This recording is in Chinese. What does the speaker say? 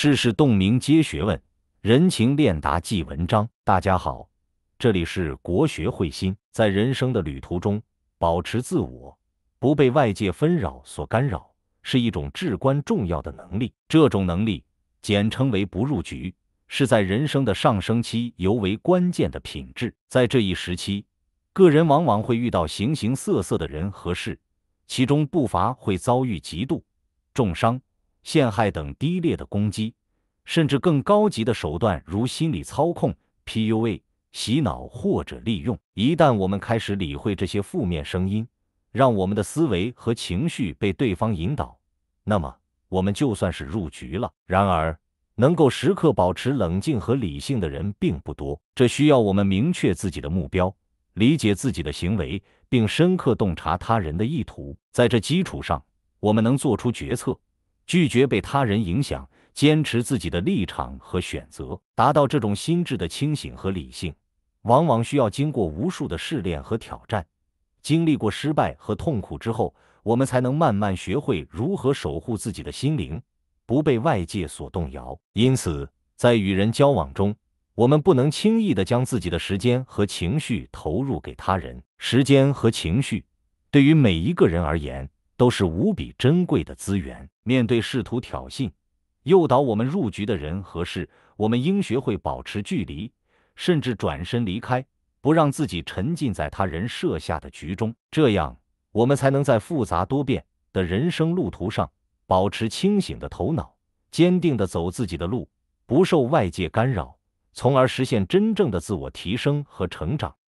世事洞明皆学问，人情练达即文章。大家好，这里是国学慧心。在人生的旅途中，保持自我，不被外界纷扰所干扰，是一种至关重要的能力。这种能力简称为“不入局”，是在人生的上升期尤为关键的品质。在这一时期，个人往往会遇到形形色色的人和事，其中不乏会遭遇嫉妒、重伤。陷害等低劣的攻击，甚至更高级的手段，如心理操控、PUA、洗脑或者利用。一旦我们开始理会这些负面声音，让我们的思维和情绪被对方引导，那么我们就算是入局了。然而，能够时刻保持冷静和理性的人并不多。这需要我们明确自己的目标，理解自己的行为，并深刻洞察他人的意图。在这基础上，我们能做出决策。拒绝被他人影响，坚持自己的立场和选择，达到这种心智的清醒和理性，往往需要经过无数的试炼和挑战。经历过失败和痛苦之后，我们才能慢慢学会如何守护自己的心灵，不被外界所动摇。因此，在与人交往中，我们不能轻易的将自己的时间和情绪投入给他人。时间和情绪，对于每一个人而言。都是无比珍贵的资源。面对试图挑衅、诱导我们入局的人和事，我们应学会保持距离，甚至转身离开，不让自己沉浸在他人设下的局中。这样，我们才能在复杂多变的人生路途上保持清醒的头脑，坚定的走自己的路，不受外界干扰，从而实现真正的自我提升和成长。